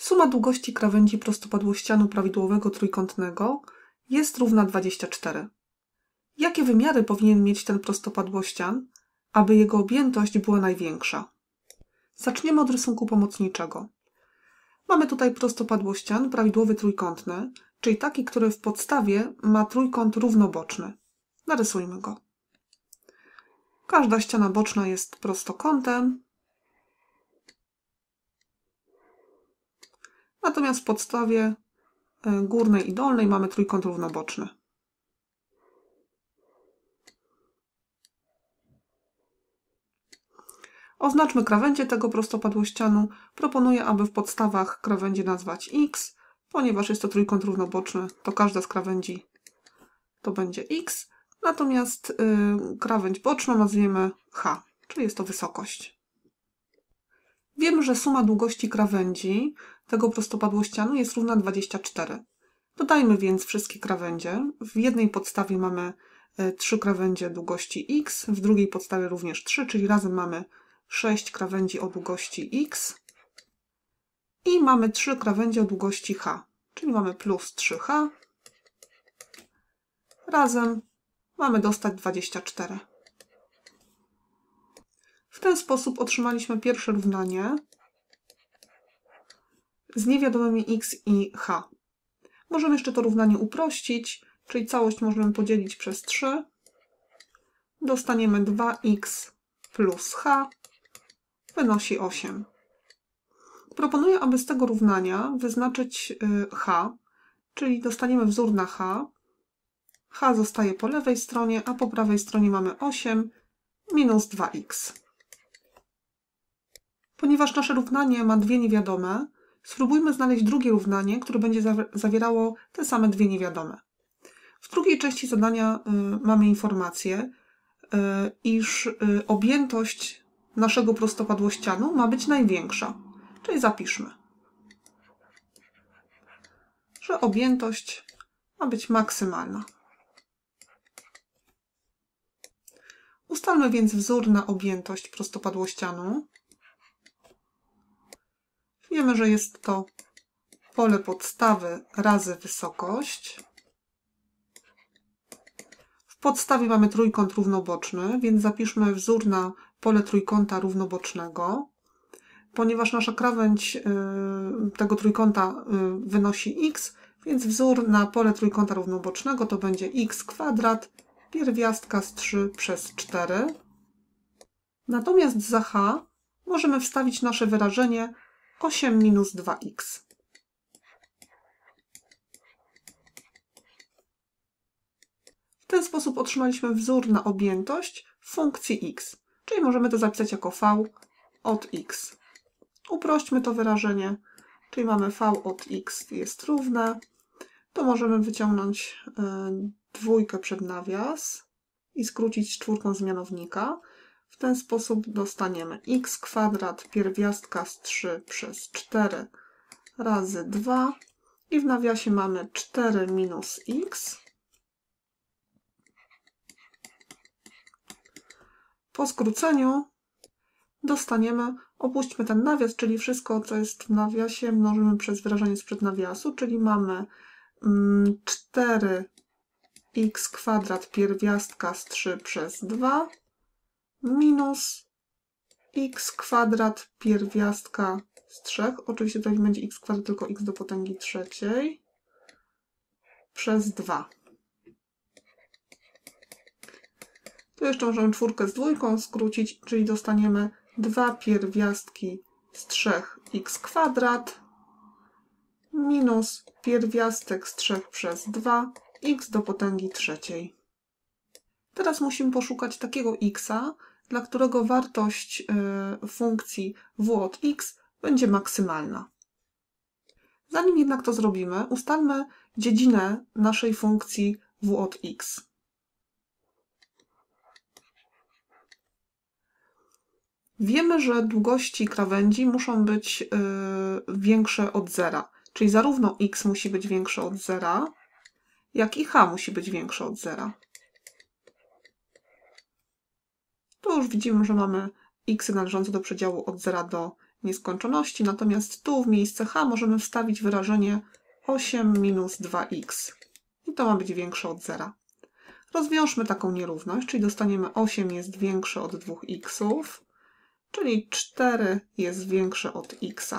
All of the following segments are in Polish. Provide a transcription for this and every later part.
Suma długości krawędzi prostopadłościanu prawidłowego trójkątnego jest równa 24. Jakie wymiary powinien mieć ten prostopadłościan, aby jego objętość była największa? Zaczniemy od rysunku pomocniczego. Mamy tutaj prostopadłościan prawidłowy trójkątny, czyli taki, który w podstawie ma trójkąt równoboczny. Narysujmy go. Każda ściana boczna jest prostokątem, Natomiast w podstawie e, górnej i dolnej mamy trójkąt równoboczny. Oznaczmy krawędzie tego prostopadłościanu. Proponuję, aby w podstawach krawędzi nazwać x, ponieważ jest to trójkąt równoboczny, to każda z krawędzi to będzie x. Natomiast y, krawędź boczną nazwiemy h, czyli jest to wysokość. Wiemy, że suma długości krawędzi tego prostopadłościanu jest równa 24. Dodajmy więc wszystkie krawędzie. W jednej podstawie mamy 3 e, krawędzie długości x, w drugiej podstawie również 3, czyli razem mamy 6 krawędzi o długości x i mamy 3 krawędzie o długości h, czyli mamy plus 3h. Razem mamy dostać 24. W ten sposób otrzymaliśmy pierwsze równanie z niewiadomymi x i h. Możemy jeszcze to równanie uprościć, czyli całość możemy podzielić przez 3. Dostaniemy 2x plus h wynosi 8. Proponuję, aby z tego równania wyznaczyć y, h, czyli dostaniemy wzór na h. h zostaje po lewej stronie, a po prawej stronie mamy 8 minus 2x. Ponieważ nasze równanie ma dwie niewiadome, Spróbujmy znaleźć drugie równanie, które będzie zawierało te same dwie niewiadome. W drugiej części zadania y, mamy informację, y, iż y, objętość naszego prostopadłościanu ma być największa. Czyli zapiszmy, że objętość ma być maksymalna. Ustalmy więc wzór na objętość prostopadłościanu. Wiemy, że jest to pole podstawy razy wysokość. W podstawie mamy trójkąt równoboczny, więc zapiszmy wzór na pole trójkąta równobocznego. Ponieważ nasza krawędź y, tego trójkąta y, wynosi x, więc wzór na pole trójkąta równobocznego to będzie x kwadrat pierwiastka z 3 przez 4. Natomiast za h możemy wstawić nasze wyrażenie 8 minus 2x. W ten sposób otrzymaliśmy wzór na objętość funkcji x, czyli możemy to zapisać jako v od x. Uprośćmy to wyrażenie, czyli mamy v od x jest równe. To możemy wyciągnąć e, dwójkę przed nawias i skrócić czwórką z mianownika. W ten sposób dostaniemy x kwadrat pierwiastka z 3 przez 4 razy 2 i w nawiasie mamy 4 minus x. Po skróceniu dostaniemy, opuśćmy ten nawias, czyli wszystko, co jest w nawiasie, mnożymy przez wyrażenie sprzed nawiasu, czyli mamy 4x mm, kwadrat pierwiastka z 3 przez 2 minus x kwadrat pierwiastka z 3, oczywiście to nie będzie x kwadrat, tylko x do potęgi trzeciej, przez 2. Tu jeszcze możemy czwórkę z dwójką skrócić, czyli dostaniemy 2 pierwiastki z 3x kwadrat minus pierwiastek z 3 przez 2 x do potęgi trzeciej. Teraz musimy poszukać takiego x'a, dla którego wartość y, funkcji w od x będzie maksymalna. Zanim jednak to zrobimy, ustalmy dziedzinę naszej funkcji w od x. Wiemy, że długości krawędzi muszą być yy, większe od zera, czyli zarówno x musi być większe od zera, jak i h musi być większe od zera. Tu już widzimy, że mamy x należące do przedziału od 0 do nieskończoności, natomiast tu w miejsce h możemy wstawić wyrażenie 8 minus 2x. I to ma być większe od 0. Rozwiążmy taką nierówność, czyli dostaniemy 8 jest większe od 2x, czyli 4 jest większe od x.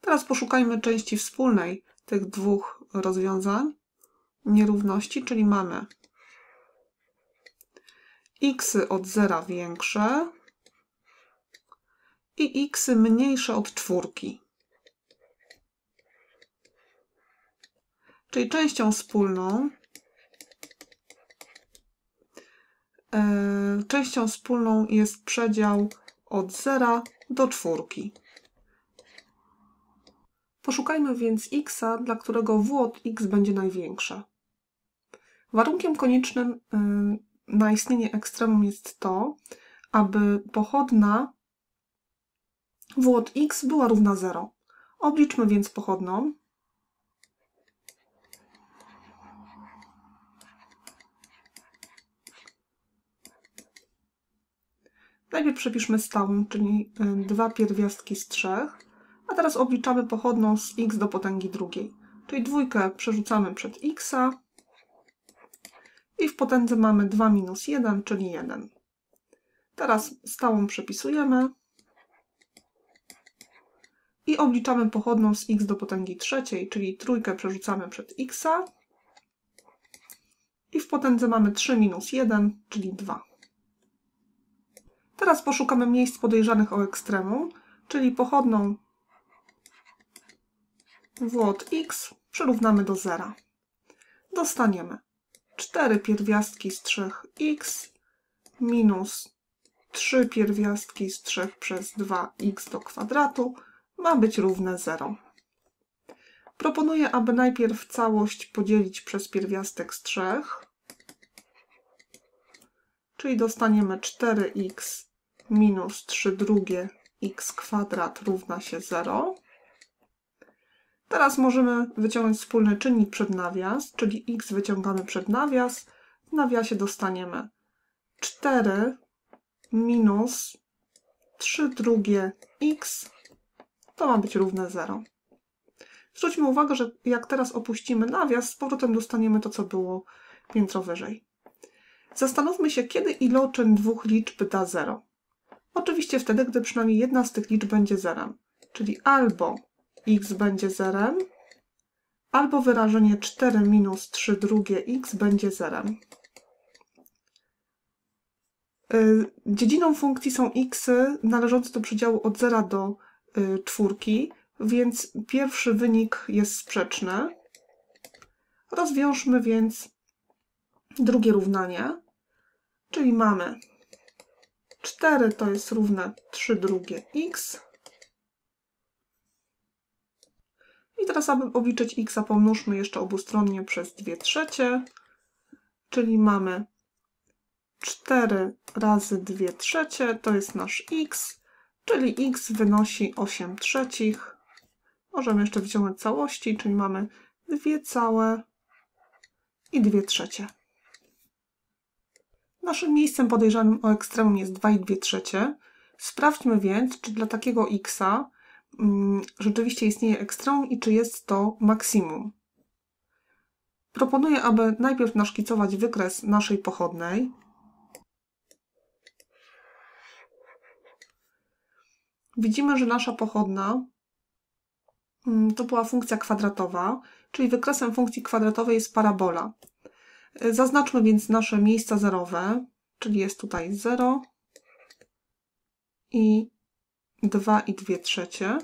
Teraz poszukajmy części wspólnej tych dwóch rozwiązań nierówności, czyli mamy x od zera większe i x mniejsze od czwórki. Czyli częścią wspólną e, częścią wspólną jest przedział od zera do czwórki. Poszukajmy więc x, dla którego w od x będzie największe. Warunkiem koniecznym e, na istnienie ekstremum jest to, aby pochodna w od x była równa 0. Obliczmy więc pochodną. Najpierw przepiszmy stałą, czyli y, dwa pierwiastki z trzech, a teraz obliczamy pochodną z x do potęgi drugiej. Czyli dwójkę przerzucamy przed x, potędze mamy 2 minus 1, czyli 1. Teraz stałą przepisujemy i obliczamy pochodną z x do potęgi trzeciej, czyli trójkę przerzucamy przed x i w potędze mamy 3 minus 1, czyli 2. Teraz poszukamy miejsc podejrzanych o ekstremum, czyli pochodną w od x przyrównamy do zera. Dostaniemy 4 pierwiastki z 3x minus 3 pierwiastki z 3 przez 2x do kwadratu ma być równe 0. Proponuję, aby najpierw całość podzielić przez pierwiastek z 3, czyli dostaniemy 4x minus 3 drugie x kwadrat równa się 0. Teraz możemy wyciągnąć wspólny czynnik przed nawias, czyli x wyciągamy przed nawias. W nawiasie dostaniemy 4 minus 3 drugie x to ma być równe 0. Zwróćmy uwagę, że jak teraz opuścimy nawias, z powrotem dostaniemy to, co było piętro wyżej. Zastanówmy się, kiedy iloczyn dwóch liczb da 0. Oczywiście wtedy, gdy przynajmniej jedna z tych liczb będzie zerem, czyli albo x będzie zerem, albo wyrażenie 4 minus 3 drugie x będzie zerem. Y, dziedziną funkcji są x y, należące do przedziału od 0 do 4, y, więc pierwszy wynik jest sprzeczny. Rozwiążmy więc drugie równanie, czyli mamy 4 to jest równe 3 drugie x, I teraz, aby obliczyć x, pomnóżmy jeszcze obustronnie przez 2 trzecie, czyli mamy 4 razy 2 trzecie, to jest nasz x, czyli x wynosi 8 trzecich. Możemy jeszcze wyciągnąć całości, czyli mamy 2 całe i 2 trzecie. Naszym miejscem podejrzanym o ekstremum jest 2 i 2 trzecie. Sprawdźmy więc, czy dla takiego x Mm, rzeczywiście istnieje ekstrem i czy jest to maksimum. Proponuję, aby najpierw naszkicować wykres naszej pochodnej. Widzimy, że nasza pochodna mm, to była funkcja kwadratowa, czyli wykresem funkcji kwadratowej jest parabola. Zaznaczmy więc nasze miejsca zerowe, czyli jest tutaj 0 i 2 i 2 trzecie,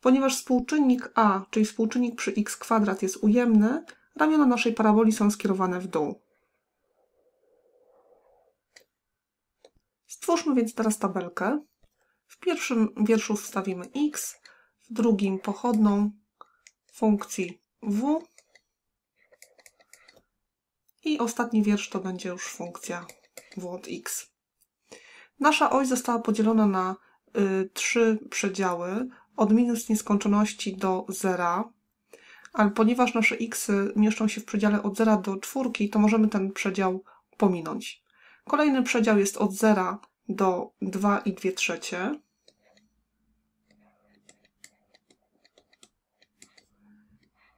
Ponieważ współczynnik a, czyli współczynnik przy x kwadrat jest ujemny, ramiona naszej paraboli są skierowane w dół. Stwórzmy więc teraz tabelkę. W pierwszym wierszu wstawimy x, w drugim pochodną funkcji w i ostatni wiersz to będzie już funkcja w od x. Nasza oś została podzielona na y, trzy przedziały, od minus nieskończoności do zera, ale ponieważ nasze x -y mieszczą się w przedziale od 0 do 4, to możemy ten przedział pominąć. Kolejny przedział jest od 0 do 2 i 2 trzecie.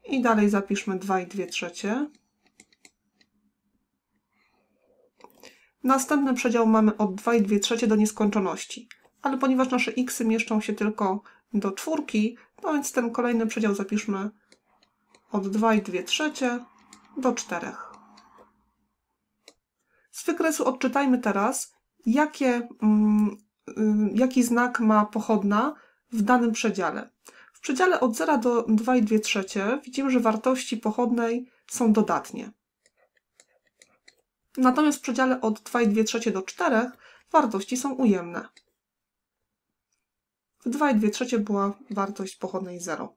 I dalej zapiszmy 2 i 2 trzecie. Następny przedział mamy od 2 i 2 trzecie do nieskończoności, ale ponieważ nasze xy mieszczą się tylko do czwórki, no więc ten kolejny przedział zapiszmy od 2 i 2 trzecie do 4. Z wykresu odczytajmy teraz, jakie, mm, y, jaki znak ma pochodna w danym przedziale. W przedziale od 0 do 2 i 2 trzecie widzimy, że wartości pochodnej są dodatnie. Natomiast w przedziale od 2,2 trzecie do 4 wartości są ujemne. W 2,2 trzecie była wartość pochodnej 0.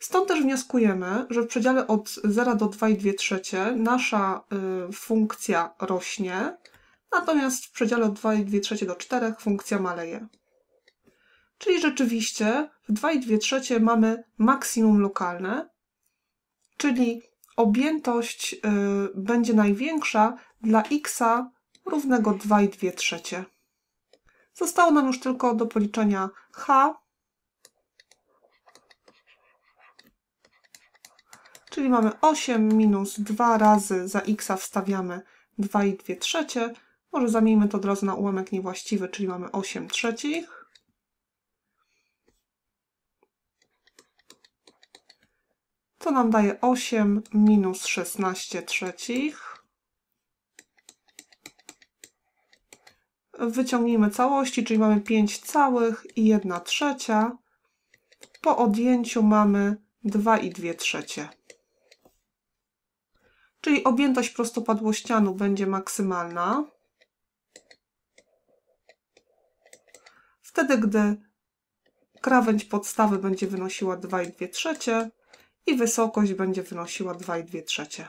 Stąd też wnioskujemy, że w przedziale od 0 do 2,2 trzecie nasza y, funkcja rośnie, natomiast w przedziale od 2,2 trzecie do 4 funkcja maleje. Czyli rzeczywiście w 2,2 trzecie mamy maksimum lokalne, czyli objętość y, będzie największa dla x równego 2 i 2 trzecie. Zostało nam już tylko do policzenia h, czyli mamy 8 minus 2 razy za x wstawiamy 2 i 2 trzecie. Może zamienimy to od razu na ułamek niewłaściwy, czyli mamy 8 trzecich. To nam daje 8 minus 16 trzecich. Wyciągnijmy całości, czyli mamy 5 całych i 1 trzecia. Po odjęciu mamy 2 i 2 trzecie. Czyli objętość prostopadłościanu będzie maksymalna. Wtedy, gdy krawędź podstawy będzie wynosiła 2 i 2 trzecie, i wysokość będzie wynosiła 2,2 trzecie.